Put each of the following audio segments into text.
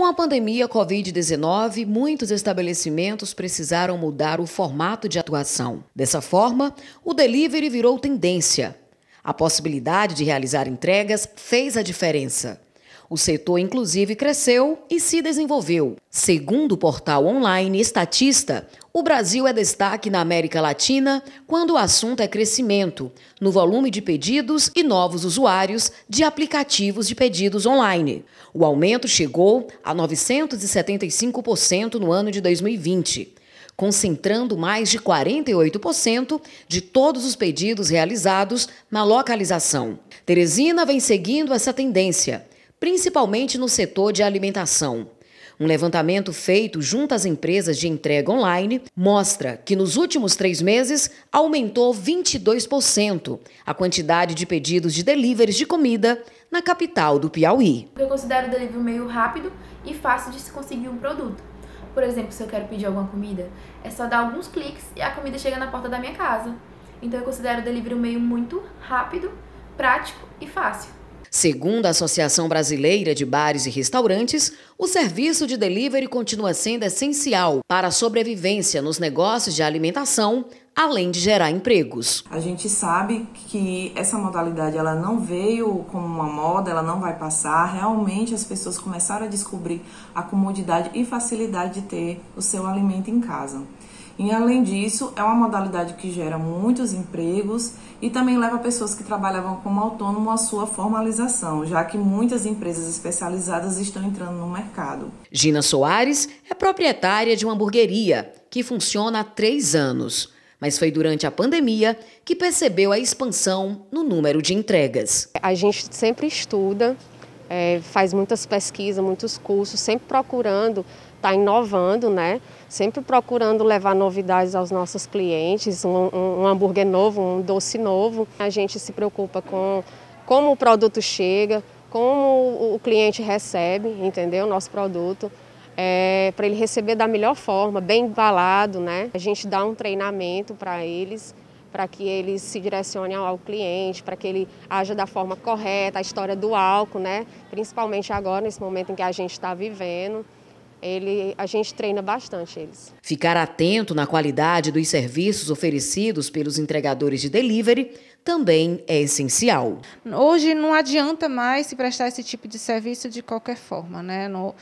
Com a pandemia Covid-19, muitos estabelecimentos precisaram mudar o formato de atuação. Dessa forma, o delivery virou tendência. A possibilidade de realizar entregas fez a diferença. O setor, inclusive, cresceu e se desenvolveu. Segundo o portal online Estatista, o Brasil é destaque na América Latina quando o assunto é crescimento, no volume de pedidos e novos usuários de aplicativos de pedidos online. O aumento chegou a 975% no ano de 2020, concentrando mais de 48% de todos os pedidos realizados na localização. Teresina vem seguindo essa tendência principalmente no setor de alimentação. Um levantamento feito junto às empresas de entrega online mostra que nos últimos três meses aumentou 22% a quantidade de pedidos de deliveries de comida na capital do Piauí. Eu considero o delivery meio rápido e fácil de se conseguir um produto. Por exemplo, se eu quero pedir alguma comida, é só dar alguns cliques e a comida chega na porta da minha casa. Então eu considero o delivery um meio muito rápido, prático e fácil. Segundo a Associação Brasileira de Bares e Restaurantes, o serviço de delivery continua sendo essencial para a sobrevivência nos negócios de alimentação, além de gerar empregos. A gente sabe que essa modalidade ela não veio como uma moda, ela não vai passar. Realmente as pessoas começaram a descobrir a comodidade e facilidade de ter o seu alimento em casa. E além disso, é uma modalidade que gera muitos empregos e também leva pessoas que trabalhavam como autônomo à sua formalização, já que muitas empresas especializadas estão entrando no mercado. Gina Soares é proprietária de uma hamburgueria que funciona há três anos mas foi durante a pandemia que percebeu a expansão no número de entregas. A gente sempre estuda, é, faz muitas pesquisas, muitos cursos, sempre procurando estar tá inovando, né? sempre procurando levar novidades aos nossos clientes, um, um, hambúrguer novo, um doce novo. A gente se preocupa com como o produto chega, como o cliente recebe, entendeu? O nosso produto. É, para ele receber da melhor forma, bem embalado, né? A gente dá um treinamento para eles, para que eles se direcionem ao cliente, para que ele haja da forma correta, a história do álcool, né? Principalmente agora, nesse momento em que a gente está vivendo. Ele, a gente treina bastante eles. Ficar atento na qualidade dos serviços oferecidos pelos entregadores de delivery também é essencial. Hoje não adianta mais se prestar esse tipo de serviço de qualquer forma, né? No,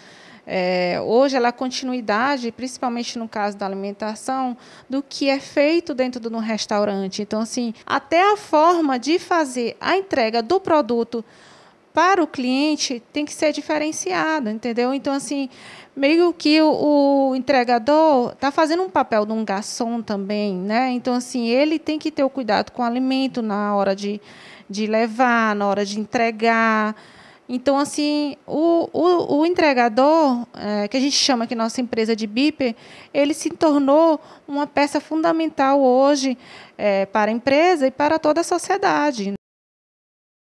é, hoje ela é continuidade, principalmente no caso da alimentação, do que é feito dentro de um restaurante. Então, assim, até a forma de fazer a entrega do produto para o cliente tem que ser diferenciado, entendeu? Então, assim, meio que o, o entregador está fazendo um papel de um garçom também, né? Então, assim, ele tem que ter o cuidado com o alimento na hora de, de levar, na hora de entregar. Então, assim, o, o, o entregador, é, que a gente chama aqui nossa empresa de BIP, ele se tornou uma peça fundamental hoje é, para a empresa e para toda a sociedade.